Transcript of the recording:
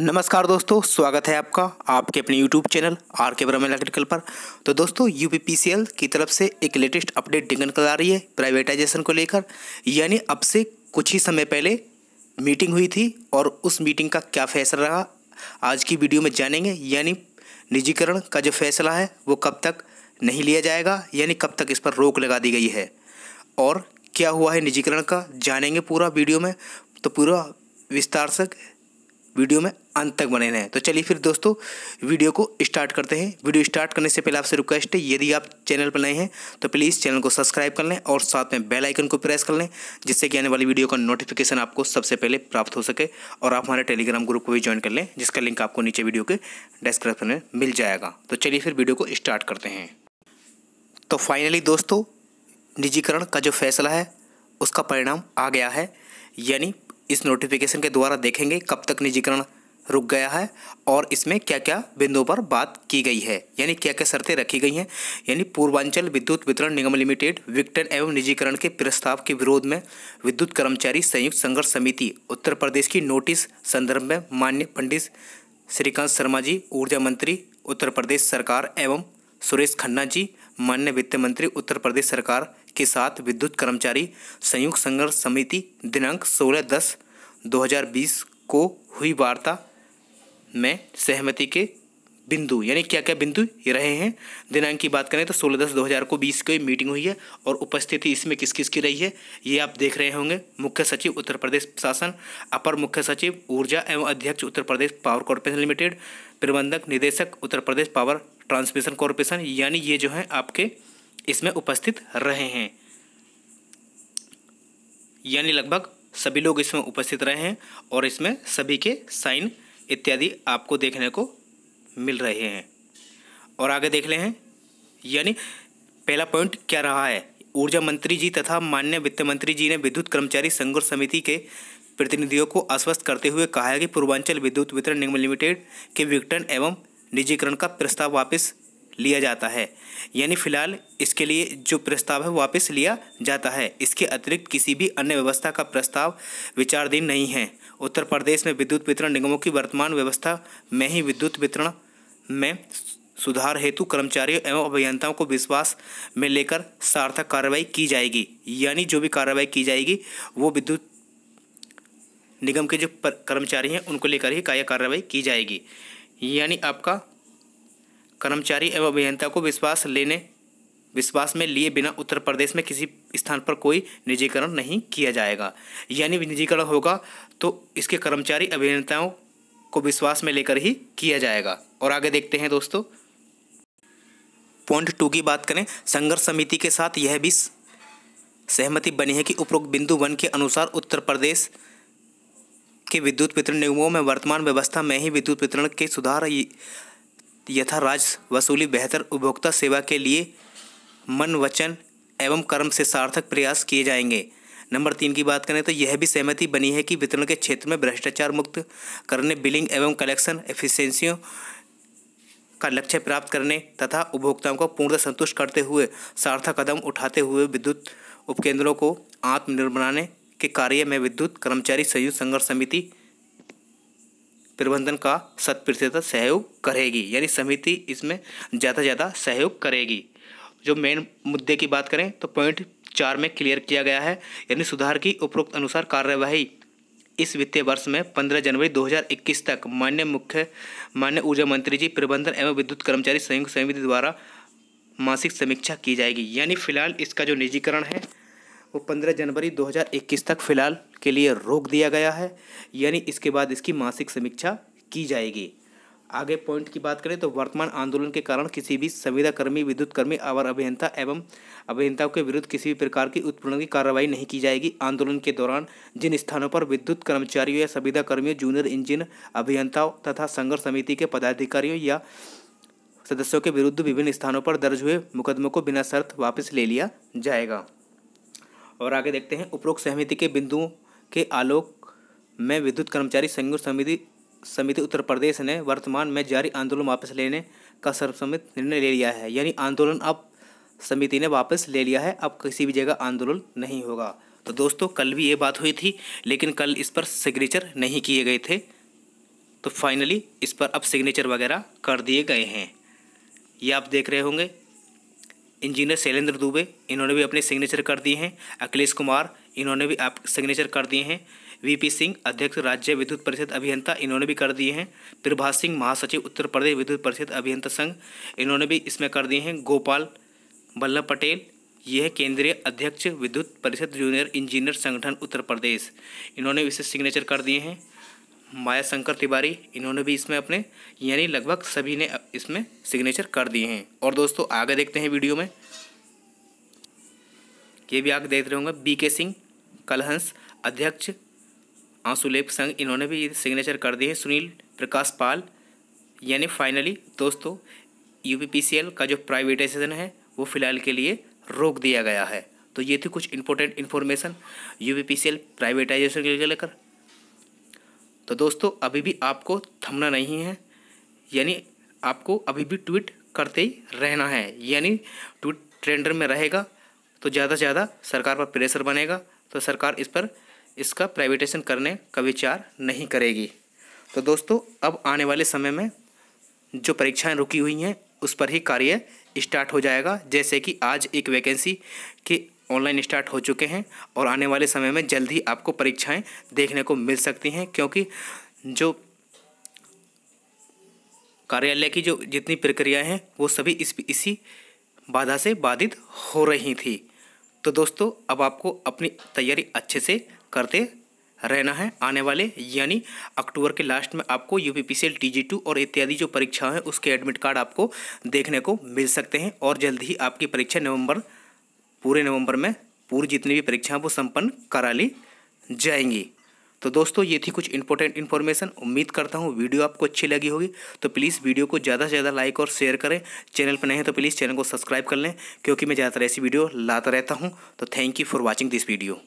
नमस्कार दोस्तों स्वागत है आपका आपके अपने YouTube चैनल आर के ब्रह्म इलेक्ट्रिकल पर तो दोस्तों यू की तरफ से एक लेटेस्ट अपडेट कर आ रही है प्राइवेटाइजेशन को लेकर यानी अब से कुछ ही समय पहले मीटिंग हुई थी और उस मीटिंग का क्या फैसला रहा आज की वीडियो में जानेंगे यानी निजीकरण का जो फैसला है वो कब तक नहीं लिया जाएगा यानी कब तक इस पर रोक लगा दी गई है और क्या हुआ है निजीकरण का जानेंगे पूरा वीडियो में तो पूरा विस्तार से वीडियो में अंत तक बने रहें तो चलिए फिर दोस्तों वीडियो को स्टार्ट करते हैं वीडियो स्टार्ट करने से पहले आपसे रिक्वेस्ट है यदि आप चैनल पर नए हैं तो प्लीज़ चैनल को सब्सक्राइब कर लें और साथ में बेल आइकन को प्रेस कर लें जिससे कि आने वाली वीडियो का नोटिफिकेशन आपको सबसे पहले प्राप्त हो सके और आप हमारे टेलीग्राम ग्रुप को भी ज्वाइन कर लें जिसका लिंक आपको नीचे वीडियो के डिस्क्रिप्शन में मिल जाएगा तो चलिए फिर वीडियो को स्टार्ट करते हैं तो फाइनली दोस्तों निजीकरण का जो फैसला है उसका परिणाम आ गया है यानी इस नोटिफिकेशन के द्वारा देखेंगे कब तक निजीकरण रुक गया है और इसमें क्या क्या बिंदुओं पर बात की गई है यानी क्या क्या शर्तें रखी गई हैं यानी पूर्वांचल विद्युत वितरण निगम लिमिटेड विक्टन एवं निजीकरण के प्रस्ताव के विरोध में विद्युत कर्मचारी संयुक्त संघर्ष समिति उत्तर प्रदेश की नोटिस संदर्भ में मान्य पंडित श्रीकांत शर्मा जी ऊर्जा मंत्री उत्तर प्रदेश सरकार एवं सुरेश खन्ना जी मान्य वित्त मंत्री उत्तर प्रदेश सरकार के साथ विद्युत कर्मचारी संयुक्त संघर्ष समिति दिनांक 16 दस 2020 को हुई वार्ता में सहमति के बिंदु यानी क्या क्या बिंदु ये रहे हैं दिनांक की बात करें तो 16 दस 2020 को बीस की मीटिंग हुई है और उपस्थिति इसमें किस किस की रही है ये आप देख रहे होंगे मुख्य सचिव उत्तर प्रदेश शासन अपर मुख्य सचिव ऊर्जा एवं अध्यक्ष Uttar Pradesh power corporation limited प्रबंधक निदेशक Uttar Pradesh power transmission corporation यानी ये जो है आपके इसमें उपस्थित रहे हैं यानी लगभग सभी लोग इसमें उपस्थित रहे हैं और इसमें सभी के साइन इत्यादि आपको देखने को मिल रहे हैं और आगे देख ले हैं यानी पहला पॉइंट क्या रहा है ऊर्जा मंत्री जी तथा माननीय वित्त मंत्री जी ने विद्युत कर्मचारी संघर्ष समिति के प्रतिनिधियों को आश्वस्त करते हुए कहा है कि पूर्वांचल विद्युत वितरण निगम लिमिटेड के विघटन एवं निजीकरण का प्रस्ताव वापस लिया जाता है यानी फिलहाल इसके लिए जो प्रस्ताव है वापस लिया जाता है इसके अतिरिक्त किसी भी अन्य व्यवस्था का प्रस्ताव विचाराधीन नहीं है उत्तर प्रदेश में विद्युत वितरण निगमों की वर्तमान व्यवस्था में ही विद्युत वितरण में सुधार हेतु कर्मचारियों एवं अभियंताओं को विश्वास में लेकर सार्थक कार्रवाई की जाएगी यानी जो भी कार्रवाई की जाएगी वो विद्युत निगम के जो कर्मचारी हैं उनको लेकर ही कार्य कार्रवाई की जाएगी यानी आपका कर्मचारी एवं अभियंता को विश्वास लेने विश्वास में लिए बिना उत्तर प्रदेश में किसी स्थान पर कोई निजीकरण नहीं किया जाएगा यानी निजीकरण होगा तो इसके कर्मचारी अभियंताओं को विश्वास में लेकर ही किया जाएगा और आगे देखते हैं दोस्तों पॉइंट टू की बात करें संघर्ष समिति के साथ यह भी सहमति बनी है कि उपरोक्त बिंदु वन के अनुसार उत्तर प्रदेश के विद्युत वितरण निगमों में वर्तमान व्यवस्था में ही विद्युत वितरण के सुधार यथा राज वसूली बेहतर उपभोक्ता सेवा के लिए मन वचन एवं कर्म से सार्थक प्रयास किए जाएंगे नंबर तीन की बात करें तो यह भी सहमति बनी है कि वितरण के क्षेत्र में भ्रष्टाचार मुक्त करने बिलिंग एवं कलेक्शन एफिशिएंसियों का लक्ष्य प्राप्त करने तथा उपभोक्ताओं को पूर्णतः संतुष्ट करते हुए सार्थक कदम उठाते हुए विद्युत उपकेंद्रों को आत्मनिर्भर बनाने के कार्य में विद्युत कर्मचारी संयुक्त संघर्ष समिति प्रबंधन का शत प्रतिशत सहयोग करेगी यानी समिति इसमें ज़्यादा से ज़्यादा सहयोग करेगी जो मेन मुद्दे की बात करें तो पॉइंट चार में क्लियर किया गया है यानी सुधार की उपरोक्त अनुसार कार्यवाही इस वित्तीय वर्ष में 15 जनवरी 2021 तक मान्य मुख्य मान्य ऊर्जा मंत्री जी प्रबंधन एवं विद्युत कर्मचारी संयुक्त समिति द्वारा मासिक समीक्षा की जाएगी यानी फिलहाल इसका जो निजीकरण है वो 15 जनवरी 2021 तक फिलहाल के लिए रोक दिया गया है यानी इसके बाद इसकी मासिक समीक्षा की जाएगी आगे पॉइंट की बात करें तो वर्तमान आंदोलन के कारण किसी भी संविदाकर्मी विद्युतकर्मी आवर अभियंता एवं अभियंताओं के विरुद्ध किसी भी प्रकार की उत्पीड़न की कार्रवाई नहीं की जाएगी आंदोलन के दौरान जिन स्थानों पर विद्युत कर्मचारियों या संविदाकर्मियों जूनियर इंजीनियर अभियंताओं तथा संघर्ष समिति के पदाधिकारियों या सदस्यों के विरुद्ध विभिन्न स्थानों पर दर्ज हुए मुकदमों को बिना शर्त वापस ले लिया जाएगा और आगे देखते हैं उपरोक्त समिति के बिंदुओं के आलोक में विद्युत कर्मचारी संयुक्त समिति समिति उत्तर प्रदेश ने वर्तमान में जारी आंदोलन वापस लेने का सर्वसम्मत निर्णय ले लिया है यानी आंदोलन अब समिति ने वापस ले लिया है अब किसी भी जगह आंदोलन नहीं होगा तो दोस्तों कल भी ये बात हुई थी लेकिन कल इस पर सिग्नेचर नहीं किए गए थे तो फाइनली इस पर अब सिग्नेचर वगैरह कर दिए गए हैं ये आप देख रहे होंगे इंजीनियर शैलेंद्र दुबे इन्होंने भी अपने सिग्नेचर कर दिए हैं अखिलेश कुमार इन्होंने भी आप सिग्नेचर कर दिए हैं वीपी सिंह अध्यक्ष राज्य विद्युत परिषद अभियंता इन्होंने भी कर दिए हैं प्रभात सिंह महासचिव उत्तर प्रदेश विद्युत परिषद अभियंता संघ इन्होंने भी इसमें कर दिए हैं गोपाल वल्लभ पटेल ये केंद्रीय अध्यक्ष विद्युत परिषद जूनियर इंजीनियर संगठन उत्तर प्रदेश इन्होंने इसे सिग्नेचर कर दिए हैं माया शंकर तिवारी इन्होंने भी इसमें अपने यानी लगभग सभी ने इसमें सिग्नेचर कर दिए हैं और दोस्तों आगे देखते हैं वीडियो में ये भी आगे देख रहे होंगे बी के सिंह कलहंस अध्यक्ष आंसुलेप संघ इन्होंने भी सिग्नेचर कर दिए हैं सुनील प्रकाश पाल यानी फाइनली दोस्तों यू का जो प्राइवेटाइजेशन है वो फिलहाल के लिए रोक दिया गया है तो ये थी कुछ इंपॉर्टेंट इन्फॉर्मेशन एल प्राइवेटाइजेशन के लेकर तो दोस्तों अभी भी आपको थमना नहीं है यानी आपको अभी भी ट्वीट करते ही रहना है यानी ट्वीट ट्रेंडर में रहेगा तो ज़्यादा से ज़्यादा सरकार पर प्रेशर बनेगा तो सरकार इस पर इसका प्राइवेटेशन करने का विचार नहीं करेगी तो दोस्तों अब आने वाले समय में जो परीक्षाएं रुकी हुई हैं उस पर ही कार्य स्टार्ट हो जाएगा जैसे कि आज एक वैकेंसी के ऑनलाइन स्टार्ट हो चुके हैं और आने वाले समय में जल्द ही आपको परीक्षाएं देखने को मिल सकती हैं क्योंकि जो कार्यालय की जो जितनी प्रक्रियाएं हैं वो सभी इस इसी बाधा से बाधित हो रही थी तो दोस्तों अब आपको अपनी तैयारी अच्छे से करते रहना है आने वाले यानी अक्टूबर के लास्ट में आपको U P P C L T G two और इत्यादि जो परीक्षा हैं उसके एडमिट कार्ड आपको देखने को मिल सकते हैं और जल्द ही आपकी परीक्षा नवंबर पूरे नवंबर में पूरी जितनी भी परीक्षाएं वो संपन्न करा ली जाएंगी तो दोस्तों ये थी कुछ इंपॉर्टेंट इन्फॉर्मेशन उम्मीद करता हूँ वीडियो आपको अच्छी लगी होगी तो प्लीज़ वीडियो को ज़्यादा से ज़्यादा लाइक और शेयर करें चैनल पर नहीं है तो प्लीज़ चैनल को सब्सक्राइब कर लें क्योंकि मैं ज़्यादातर ऐसी वीडियो लाता रहता हूँ तो thank you for watching this video